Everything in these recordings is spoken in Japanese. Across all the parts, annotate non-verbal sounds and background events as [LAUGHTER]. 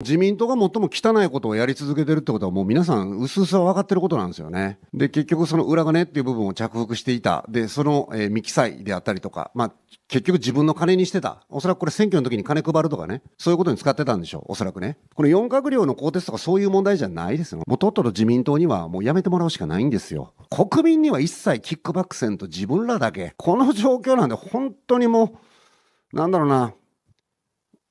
自民党が最も汚いことをやり続けてるってことは、もう皆さん、薄々は分かってることなんですよね。で、結局、その裏金っていう部分を着服していた、で、その、えー、未記載であったりとか、まあ、結局自分の金にしてた、おそらくこれ、選挙の時に金配るとかね、そういうことに使ってたんでしょう、おそらくね。この4閣僚の更迭とか、そういう問題じゃないですよ。もうとっとと自民党には、もうやめてもらうしかないんですよ。国民には一切キックバックせんと自分らだけ、この状況なんで、本当にもう、なんだろうな、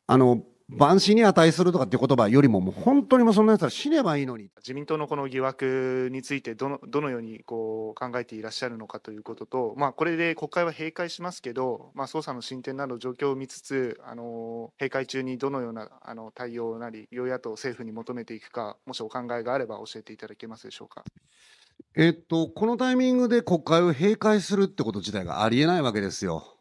あの、万死に値するとかって言葉よりも、もう本当にもうそんなやつは死ねばいいのに。自民党のこの疑惑についてどの、どのようにこう考えていらっしゃるのかということと、まあ、これで国会は閉会しますけど、まあ、捜査の進展など状況を見つつ、あの閉会中にどのようなあの対応なり、与野党、政府に求めていくか、もしお考えがあれば教えていただけますでしょうか。えっと、このタイミングで国会を閉会するってこと自体がありえないわけですよ。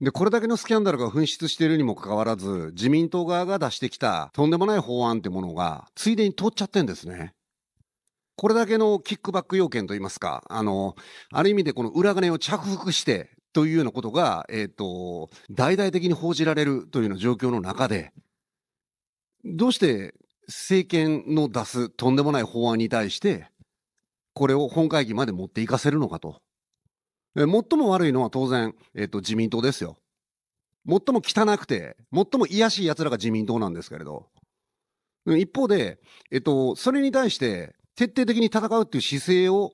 で、これだけのスキャンダルが噴出しているにもかかわらず、自民党側が出してきたとんでもない法案ってものが、ついでに通っちゃってんですね。これだけのキックバック要件といいますか、あの、ある意味でこの裏金を着服して、というようなことが、えっ、ー、と、大々的に報じられるというような状況の中で、どうして政権の出すとんでもない法案に対して、これを本会議まで持っていかせるのかと。最も悪いのは当然、えっと、自民党ですよ。最も汚くて、最も卑しい奴らが自民党なんですけれど。一方で、えっと、それに対して徹底的に戦うっていう姿勢を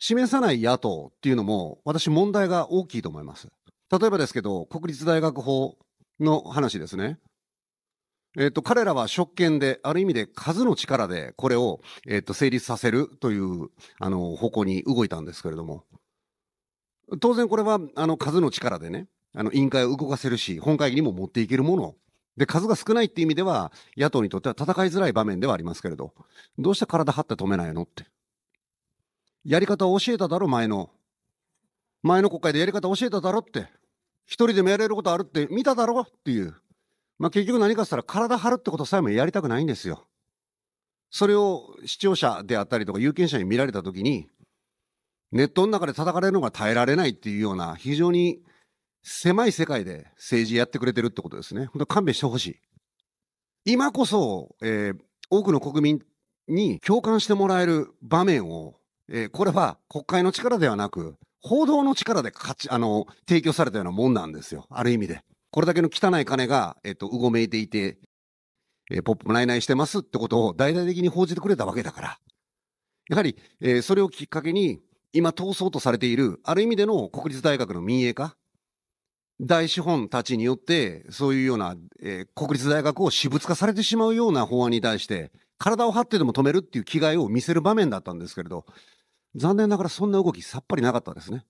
示さない野党っていうのも、私問題が大きいと思います。例えばですけど、国立大学法の話ですね。えっと、彼らは職権で、ある意味で数の力でこれを、えっと、成立させるという、あの、方向に動いたんですけれども、当然これはあの数の力でね、あの委員会を動かせるし、本会議にも持っていけるもので、数が少ないっていう意味では、野党にとっては戦いづらい場面ではありますけれど、どうして体張って止めないのって。やり方を教えただろ、前の。前の国会でやり方を教えただろって。一人でもやれることあるって見ただろっていう。まあ、結局何かしたら体張るってことさえもやりたくないんですよ。それを視聴者であったりとか有権者に見られたときに、ネットの中で叩かれるのが耐えられないっていうような、非常に狭い世界で政治やってくれてるってことですね。本当勘弁してほしい。今こそ、えー、多くの国民に共感してもらえる場面を、えー、これは国会の力ではなく、報道の力で勝ちあの提供されたようなもんなんですよ、ある意味で。これだけの汚い金が、えっと、うごめいていて、えー、ポップもないないしてますってことを大々的に報じてくれたわけだから、やはり、えー、それをきっかけに、今通そうとされている、ある意味での国立大学の民営化、大資本たちによって、そういうような、えー、国立大学を私物化されてしまうような法案に対して、体を張ってでも止めるっていう気概を見せる場面だったんですけれど、残念ながらそんな動きさっぱりなかったですね。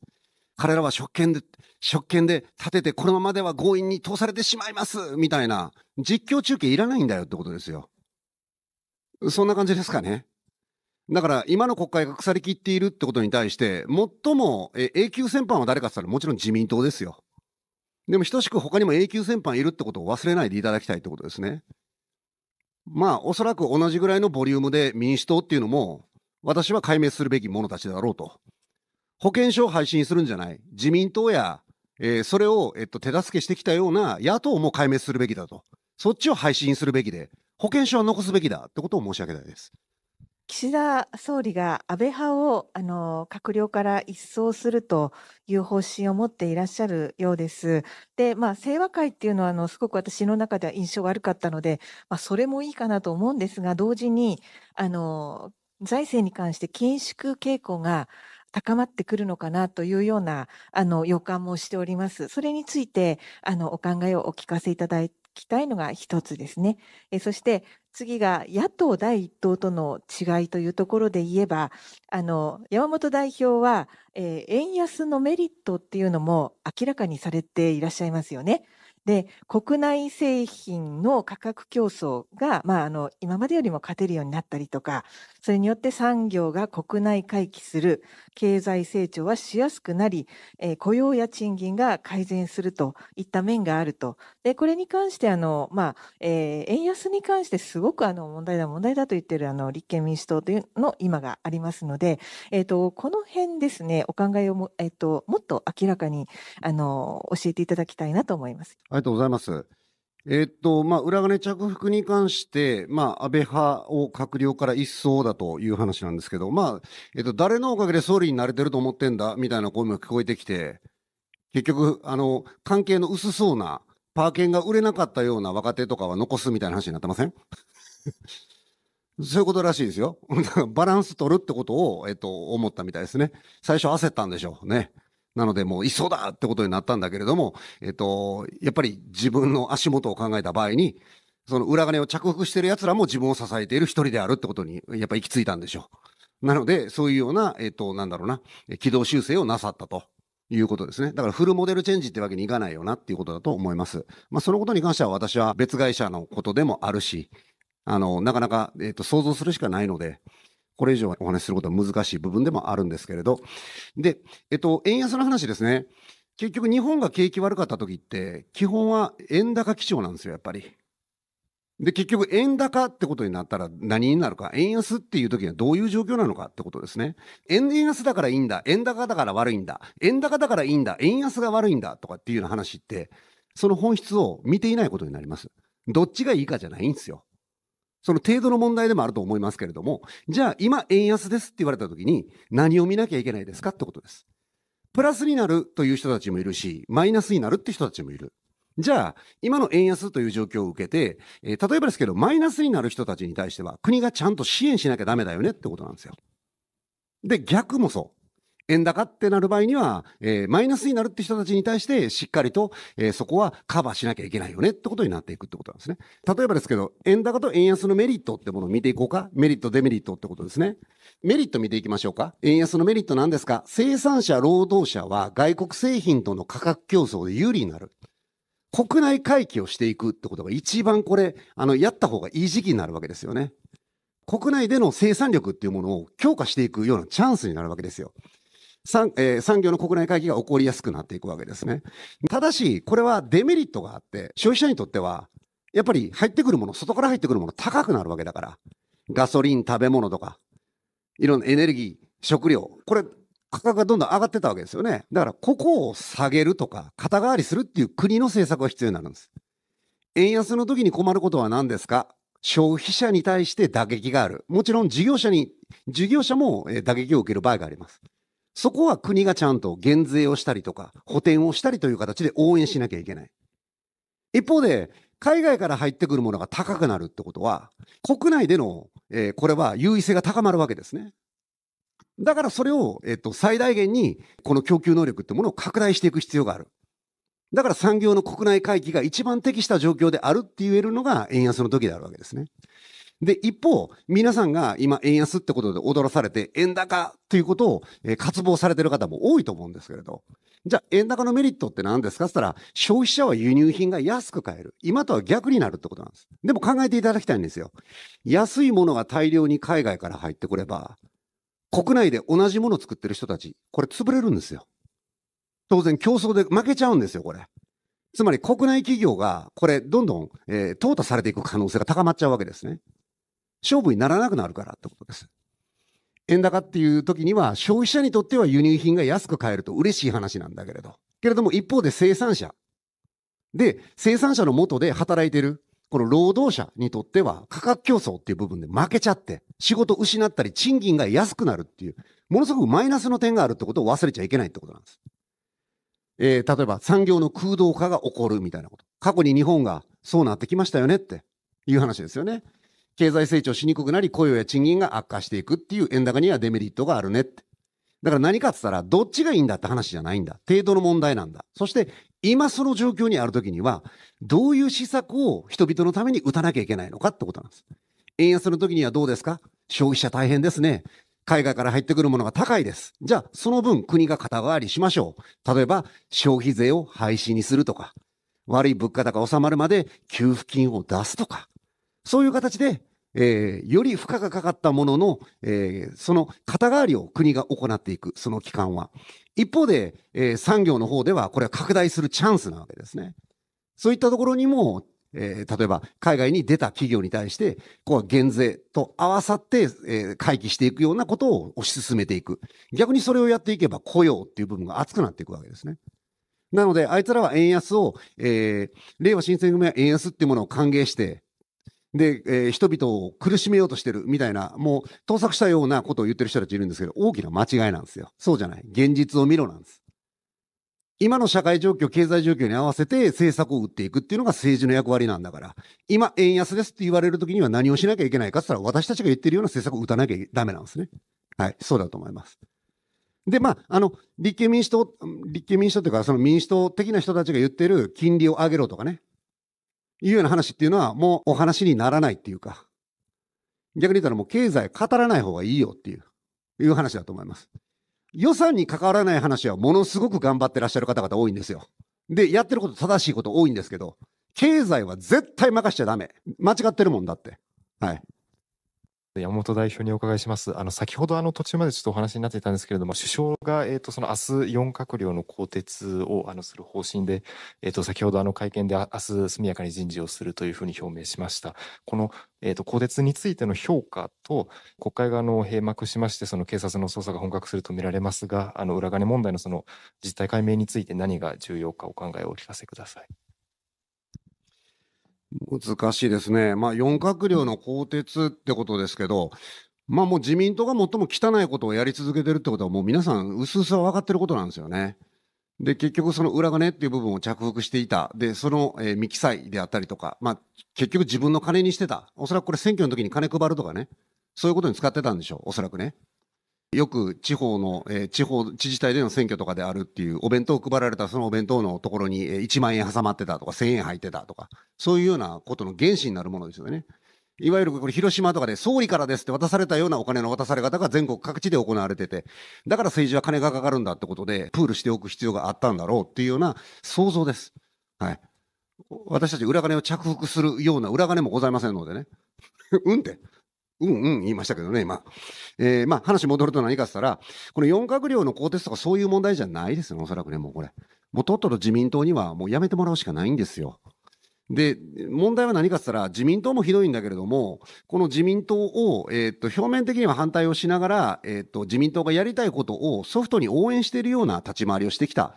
彼らは職権で、職権で立ててこのままでは強引に通されてしまいますみたいな実況中継いらないんだよってことですよ。そんな感じですかね。だから、今の国会が腐りきっているってことに対して、最も永久戦犯は誰かって言ったら、もちろん自民党ですよ。でも、等しく他にも永久戦犯いるってことを忘れないでいただきたいってことですね。まあ、おそらく同じぐらいのボリュームで民主党っていうのも、私は解明するべき者たちだろうと。保険証を配信するんじゃない。自民党や、えー、それを、えっと、手助けしてきたような野党も解明するべきだと。そっちを配信するべきで、保険証は残すべきだってことを申し上げたいです。岸田総理が安倍派をあの閣僚から一掃するという方針を持っていらっしゃるようです。で、まあ、清和会っていうのはあのすごく私の中では印象悪かったので、まあ、それもいいかなと思うんですが、同時にあの財政に関して緊縮傾向が高まってくるのかなというようなあの予感もしております。それについてあのお考えをお聞かせいただきたいのが一つですね。えそして次が野党第一党との違いというところで言えば、あの、山本代表は、えー、円安のメリットっていうのも明らかにされていらっしゃいますよね。で、国内製品の価格競争が、まあ、あの、今までよりも勝てるようになったりとか、それによって産業が国内回帰する、経済成長はしやすくなり、えー、雇用や賃金が改善するといった面があると。で、これに関して、あの、まあ、えー、円安に関してすごく、あの、問題だ、問題だと言ってる、あの、立憲民主党というの今がありますので、えっ、ー、と、この辺ですね、お考えをも、えっ、と、もっと明らかに、あの、教えていただきたいなと思います。りがとうございます。えー、っと、まあ、裏金着服に関して、まあ、安倍派を閣僚から一掃だという話なんですけど、まあ、えっと、誰のおかげで総理になれてると思ってんだみたいな声も聞こえてきて、結局、あの、関係の薄そうな、パーケンが売れなかったような若手とかは残すみたいな話になってません [LAUGHS] そういうことらしいですよ。[LAUGHS] バランス取るってことを、えっと、思ったみたいですね。最初焦ったんでしょうね。なので、もう、いそうだってことになったんだけれども、えっと、やっぱり自分の足元を考えた場合に、その裏金を着服してる奴らも自分を支えている一人であるってことに、やっぱ行き着いたんでしょう。なので、そういうような、えっと、なんだろうな、軌道修正をなさったということですね。だからフルモデルチェンジってわけにいかないよなっていうことだと思います。まあ、そのことに関しては私は別会社のことでもあるし、あの、なかなか、えっと、想像するしかないので、これ以上お話しすることは難しい部分でもあるんですけれど。で、えっと、円安の話ですね。結局、日本が景気悪かった時って、基本は円高基調なんですよ、やっぱり。で、結局、円高ってことになったら何になるか、円安っていう時はどういう状況なのかってことですね。円安だからいいんだ、円高だから悪いんだ、円高だからいいんだ、円安が悪いんだとかっていうような話って、その本質を見ていないことになります。どっちがいいかじゃないんですよ。その程度の問題でもあると思いますけれども、じゃあ今円安ですって言われた時に何を見なきゃいけないですかってことです。プラスになるという人たちもいるし、マイナスになるって人たちもいる。じゃあ、今の円安という状況を受けて、えー、例えばですけど、マイナスになる人たちに対しては、国がちゃんと支援しなきゃダメだよねってことなんですよ。で、逆もそう。円高ってなる場合には、えー、マイナスになるって人たちに対して、しっかりと、えー、そこはカバーしなきゃいけないよねってことになっていくってことなんですね。例えばですけど、円高と円安のメリットってものを見ていこうか。メリット、デメリットってことですね。メリット見ていきましょうか。円安のメリットなんですか生産者、労働者は外国製品との価格競争で有利になる。国内回帰をしていくってことが一番これ、あの、やった方がいい時期になるわけですよね。国内での生産力っていうものを強化していくようなチャンスになるわけですよ。産,、えー、産業の国内会議が起こりやすくなっていくわけですね。ただし、これはデメリットがあって、消費者にとっては、やっぱり入ってくるもの、外から入ってくるもの高くなるわけだから、ガソリン、食べ物とか、いろんなエネルギー、食料、これ、価格がどんどん上がってたわけですよね。だから、ここを下げるとか、肩代わりするっていう国の政策が必要になるんです。円安の時に困ることは何ですか消費者に対して打撃がある。もちろん事業者に、事業者も打撃を受ける場合があります。そこは国がちゃんと減税をしたりとか、補填をしたりという形で応援しなきゃいけない。一方で、海外から入ってくるものが高くなるってことは、国内での、えー、これは優位性が高まるわけですね。だからそれを、えっと、最大限にこの供給能力ってものを拡大していく必要がある。だから産業の国内回帰が一番適した状況であるって言えるのが円安の時であるわけですね。で、一方、皆さんが今円安ってことで踊らされて、円高ということを、えー、渇望されてる方も多いと思うんですけれど。じゃあ、円高のメリットって何ですかって言ったら、消費者は輸入品が安く買える。今とは逆になるってことなんです。でも考えていただきたいんですよ。安いものが大量に海外から入ってくれば、国内で同じものを作ってる人たち、これ潰れるんですよ。当然競争で負けちゃうんですよ、これ。つまり国内企業が、これ、どんどん、えー、淘汰されていく可能性が高まっちゃうわけですね。勝負にならなくなるからってことです。円高っていう時には消費者にとっては輸入品が安く買えると嬉しい話なんだけれど。けれども一方で生産者。で、生産者のもとで働いてる、この労働者にとっては価格競争っていう部分で負けちゃって、仕事失ったり賃金が安くなるっていう、ものすごくマイナスの点があるってことを忘れちゃいけないってことなんです。えー、例えば産業の空洞化が起こるみたいなこと。過去に日本がそうなってきましたよねっていう話ですよね。経済成長しにくくなり、雇用や賃金が悪化していくっていう円高にはデメリットがあるねって。だから何かって言ったら、どっちがいいんだって話じゃないんだ。程度の問題なんだ。そして、今その状況にあるときには、どういう施策を人々のために打たなきゃいけないのかってことなんです。円安の時にはどうですか消費者大変ですね。海外から入ってくるものが高いです。じゃあ、その分国が肩代わりしましょう。例えば、消費税を廃止にするとか、悪い物価高収まるまで給付金を出すとか、そういう形で、えー、より負荷がかかったものの、えー、その肩代わりを国が行っていく、その期間は。一方で、えー、産業の方では、これは拡大するチャンスなわけですね。そういったところにも、えー、例えば海外に出た企業に対して、こう減税と合わさって、えー、回帰していくようなことを推し進めていく。逆にそれをやっていけば雇用っていう部分が厚くなっていくわけですね。なので、あいつらは円安を、えー、令和新選組は円安っていうものを歓迎して、で、えー、人々を苦しめようとしてるみたいな、もう盗作したようなことを言ってる人たちいるんですけど、大きな間違いなんですよ。そうじゃない。現実を見ろなんです。今の社会状況、経済状況に合わせて政策を打っていくっていうのが政治の役割なんだから、今、円安ですって言われるときには何をしなきゃいけないかって言ったら、私たちが言ってるような政策を打たなきゃダメなんですね。はい、そうだと思います。で、まあ、あの、立憲民主党、立憲民主党というか、その民主党的な人たちが言ってる金利を上げろとかね、いうような話っていうのはもうお話にならないっていうか、逆に言ったらもう経済語らない方がいいよっていう、いう話だと思います。予算に関わらない話はものすごく頑張ってらっしゃる方々多いんですよ。で、やってること正しいこと多いんですけど、経済は絶対任しちゃダメ。間違ってるもんだって。はい。山本代表にお伺いします。あの、先ほどあの途中までちょっとお話になっていたんですけれども、首相が、えっ、と、その明日4閣僚の更迭を、あの、する方針で、えっ、と、先ほどあの会見で明日速やかに人事をするというふうに表明しました。この、えっ、と、更迭についての評価と、国会側の閉幕しまして、その警察の捜査が本格すると見られますが、あの、裏金問題のその実態解明について何が重要かお考えをお聞かせください。難しいですね、まあ、4閣僚の更迭ってことですけど、まあ、もう自民党が最も汚いことをやり続けてるってことは、もう皆さん、うすうすは分かってることなんですよね。で、結局その裏金っていう部分を着服していた。で、その、えー、未記載であったりとか、まあ、結局自分の金にしてた。おそらくこれ選挙の時に金配るとかね、そういうことに使ってたんでしょう、おそらくね。よく地方の、えー、地方自治体での選挙とかであるっていう、お弁当配られたそのお弁当のところに1万円挟まってたとか、1000円入ってたとか、そういうようなことの原資になるものですよね。いわゆるこれ広島とかで総理からですって渡されたようなお金の渡され方が全国各地で行われてて、だから政治は金がかかるんだってことで、プールしておく必要があったんだろうっていうような想像です。はい。私たち裏金を着服するような裏金もございませんのでね。[LAUGHS] うんって。うんうん言いましたけどね、今。えー、まあ話戻ると何かっつったら、この4閣僚の更迭とかそういう問題じゃないですね、おそらくね、もうこれ。もうとっとと自民党にはもうやめてもらうしかないんですよ。で、問題は何かっつったら、自民党もひどいんだけれども、この自民党を、えー、っと、表面的には反対をしながら、えー、っと、自民党がやりたいことをソフトに応援しているような立ち回りをしてきたっ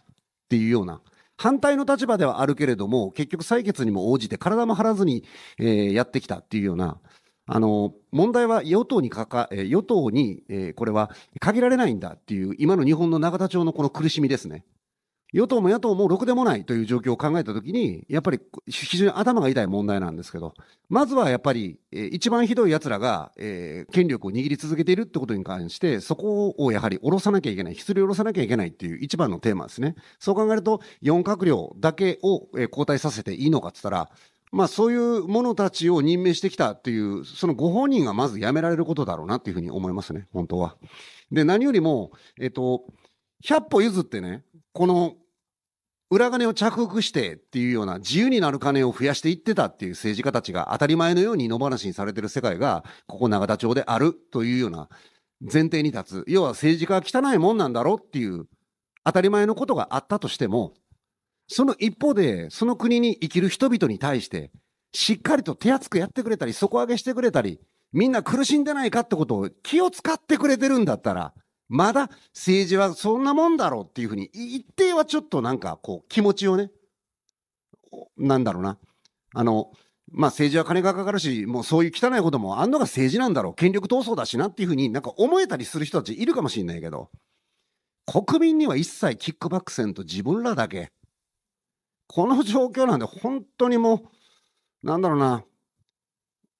ていうような、反対の立場ではあるけれども、結局採決にも応じて体も張らずに、えー、やってきたっていうような、あの問題は与党にかか、与党に、えこれは限られないんだっていう、今の日本の永田町のこの苦しみですね。与党も野党もろくでもないという状況を考えたときに、やっぱり非常に頭が痛い問題なんですけど、まずはやっぱり、え一番ひどい奴らが、え権力を握り続けているってことに関して、そこをやはり下ろさなきゃいけない、引きり下ろさなきゃいけないっていう一番のテーマですね。そう考えると、4閣僚だけを、え交代させていいのかって言ったら、まあ、そういう者たちを任命してきたっていう、そのご本人がまずやめられることだろうなっていうふうに思いますね、本当は。で、何よりも、えっと、100歩譲ってね、この裏金を着服してっていうような自由になる金を増やしていってたっていう政治家たちが当たり前のように野放しにされてる世界が、ここ永田町であるというような前提に立つ。要は政治家は汚いもんなんだろうっていう当たり前のことがあったとしても、その一方で、その国に生きる人々に対して、しっかりと手厚くやってくれたり、底上げしてくれたり、みんな苦しんでないかってことを気を使ってくれてるんだったら、まだ政治はそんなもんだろうっていうふうに、一定はちょっとなんかこう気持ちをね、なんだろうな。あの、まあ政治は金がかかるし、もうそういう汚いこともあんのが政治なんだろう。権力闘争だしなっていうふうになんか思えたりする人たちいるかもしれないけど、国民には一切キックバックせんと自分らだけこの状況なんで、本当にもう、なんだろうな、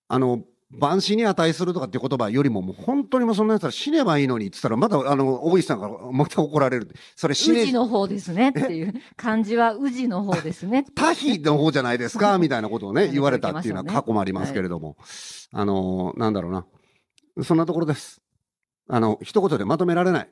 あの、万死に値するとかって言葉よりも、もう本当にもそんなやつは死ねばいいのにって言ったら、まだ、あの、大石さんからまた怒られる。それ死ね。宇治の方ですねっていう感じは宇治の方ですね。他 [LAUGHS] 比の方じゃないですか、[LAUGHS] みたいなことをね、言われたっていうのは過去もありますけれども。はい、あの、なんだろうな。そんなところです。あの、一言でまとめられない。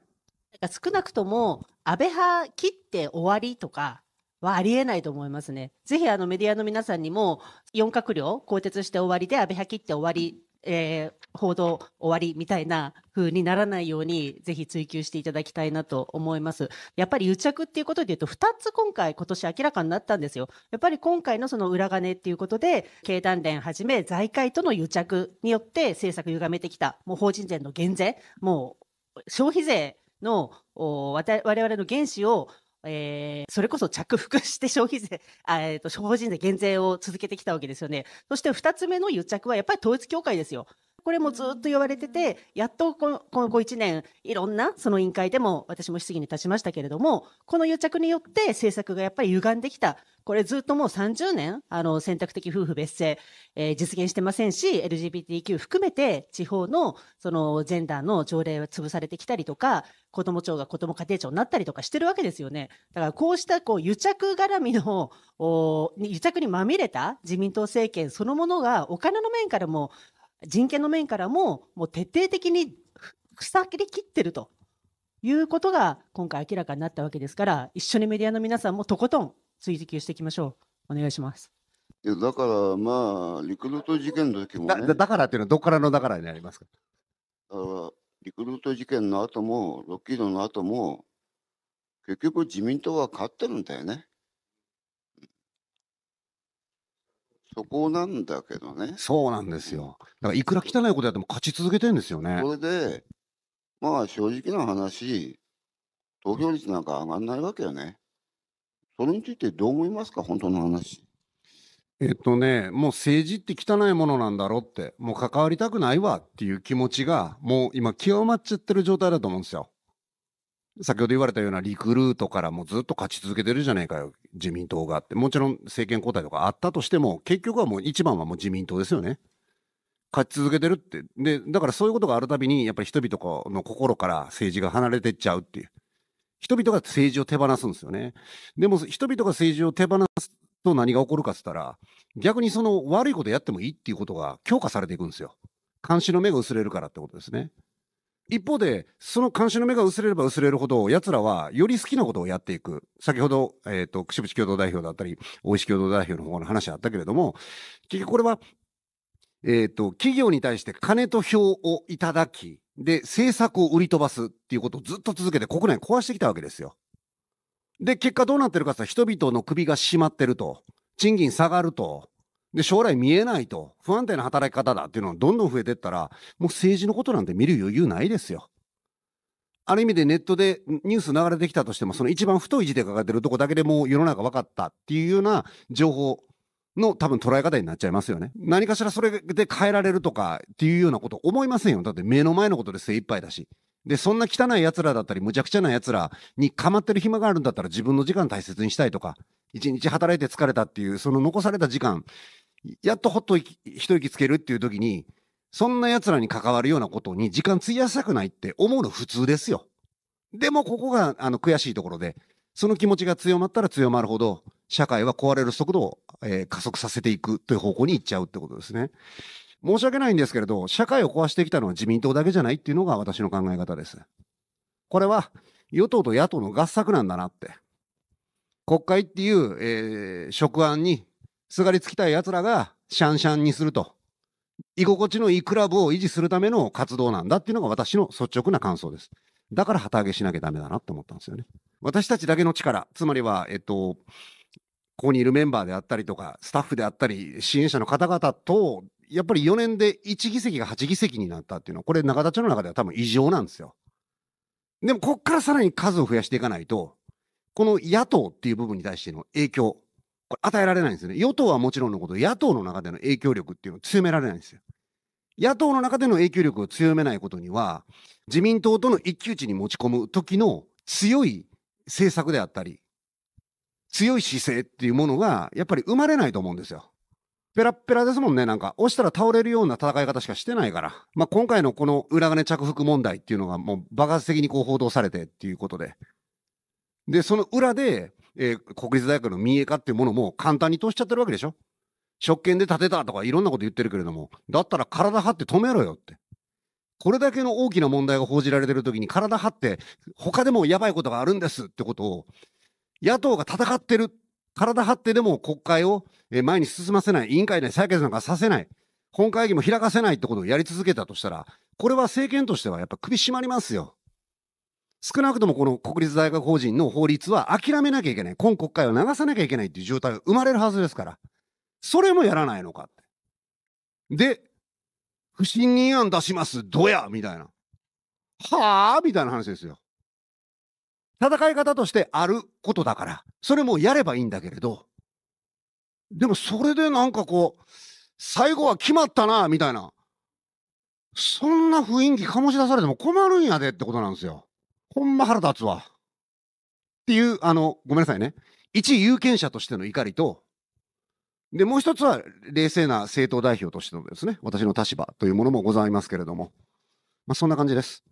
少なくとも、安倍派切って終わりとか、はありえないと思いますね。ぜひあのメディアの皆さんにも、4閣僚更迭して終わりで、安倍派切って終わり、えー、報道終わりみたいな風にならないように、ぜひ追求していただきたいなと思います。やっぱり癒着っていうことで言うと、2つ今回、今年明らかになったんですよ。やっぱり今回のその裏金っていうことで、経団連はじめ財界との癒着によって政策歪めてきた、もう法人税の減税、もう消費税の我々の原資をえー、それこそ着服して消費税、[LAUGHS] えっ、ー、と、法人税減税を続けてきたわけですよね。そして二つ目の癒着はやっぱり統一教会ですよ。これもずっと言われてて、やっとこの、この1年、いろんな、その委員会でも、私も質疑に立ちましたけれども、この癒着によって政策がやっぱり歪んできた。これずっともう30年、あの、選択的夫婦別姓、えー、実現してませんし、LGBTQ 含めて、地方の、その、ジェンダーの条例は潰されてきたりとか、子ども庁が子ども家庭庁になったりとかしてるわけですよね。だからこうしたこう癒着絡みの [LAUGHS] 癒着にまみれた自民党政権そのものがお金の面からも人権の面からももう徹底的にふぎりきってるということが今回明らかになったわけですから一緒にメディアの皆さんもとことん追跡していきましょう。お願いします。いやだからまあリクルート事件の時も、ね、だだからっていうのはどこからのだからになりますかリクルート事件の後も、ロッキードの後も、結局自民党は勝ってるんだよね。そこなんだけどね。そうなんですよ。だからいくら汚いことやっても勝ち続けてるんですよね。それで、まあ正直な話、投票率なんか上がんないわけよね。それについてどう思いますか、本当の話。えっとね、もう政治って汚いものなんだろうって、もう関わりたくないわっていう気持ちが、もう今極まっちゃってる状態だと思うんですよ。先ほど言われたようなリクルートからもずっと勝ち続けてるじゃないかよ、自民党がって。もちろん政権交代とかあったとしても、結局はもう一番はもう自民党ですよね。勝ち続けてるって。で、だからそういうことがあるたびに、やっぱり人々の心から政治が離れてっちゃうっていう。人々が政治を手放すんですよね。でも人々が政治を手放すと何が起こるかっつったら、逆にその悪いことやってもいいっていうことが強化されていくんですよ。監視の目が薄れるからってことですね。一方で、その監視の目が薄れれば薄れるほど、奴らはより好きなことをやっていく。先ほど、えっ、ー、と、串渕共同代表だったり、大石共同代表の方の話あったけれども、結局これは、えっ、ー、と、企業に対して金と票をいただき、で、政策を売り飛ばすっていうことをずっと続けて国内壊してきたわけですよ。で、結果どうなってるかって言ったら、人々の首が締まってると。賃金下がると。で、将来見えないと。不安定な働き方だっていうのがどんどん増えてったら、もう政治のことなんて見る余裕ないですよ。ある意味でネットでニュース流れてきたとしても、その一番太い字で書かれてるとこだけでもう世の中分かったっていうような情報の多分捉え方になっちゃいますよね。何かしらそれで変えられるとかっていうようなこと思いませんよ。だって目の前のことで精一杯だし。で、そんな汚い奴らだったり、むちゃくちゃな奴らに構ってる暇があるんだったら自分の時間大切にしたいとか、一日働いて疲れたっていう、その残された時間、やっとほっと一息つけるっていう時に、そんな奴らに関わるようなことに時間費やしたくないって思うの普通ですよ。でもここがあの悔しいところで、その気持ちが強まったら強まるほど、社会は壊れる速度を、えー、加速させていくという方向に行っちゃうってことですね。申し訳ないんですけれど、社会を壊してきたのは自民党だけじゃないっていうのが私の考え方です。これは与党と野党の合作なんだなって。国会っていう、えー、職案にすがりつきたい奴らがシャンシャンにすると。居心地のいいクラブを維持するための活動なんだっていうのが私の率直な感想です。だから旗揚げしなきゃダメだなって思ったんですよね。私たちだけの力、つまりは、えっと、ここにいるメンバーであったりとか、スタッフであったり、支援者の方々とやっぱり4年で1議席が8議席になったっていうのは、これ、中田町の中では多分異常なんですよ。でも、ここからさらに数を増やしていかないと、この野党っていう部分に対しての影響、これ与えられないんですね。与党はもちろんのこと、野党の中での影響力っていうのを強められないんですよ。野党の中での影響力を強めないことには、自民党との一騎打ちに持ち込む時の強い政策であったり、強い姿勢っていうものが、やっぱり生まれないと思うんですよ。ペラッペラですもんね、なんか。押したら倒れるような戦い方しかしてないから。まあ、今回のこの裏金着服問題っていうのがもう爆発的にこう報道されてっていうことで。で、その裏で、えー、国立大学の民営化っていうものも簡単に通しちゃってるわけでしょ職権で建てたとかいろんなこと言ってるけれども、だったら体張って止めろよって。これだけの大きな問題が報じられてる時に体張って、他でもやばいことがあるんですってことを、野党が戦ってる体張ってでも国会を前に進ませない、委員会内採決なんかさせない、本会議も開かせないってことをやり続けたとしたら、これは政権としてはやっぱ首締まりますよ。少なくともこの国立大学法人の法律は諦めなきゃいけない。今国会を流さなきゃいけないっていう状態が生まれるはずですから。それもやらないのかって。で、不信任案出します、どやみたいな。はあみたいな話ですよ。戦い方としてあることだから、それもやればいいんだけれど、でもそれでなんかこう、最後は決まったな、みたいな。そんな雰囲気醸し出されても困るんやでってことなんですよ。ほんま腹立つわ。っていう、あの、ごめんなさいね。一有権者としての怒りと、で、もう一つは冷静な政党代表としてのですね、私の立場というものもございますけれども、まあ、そんな感じです。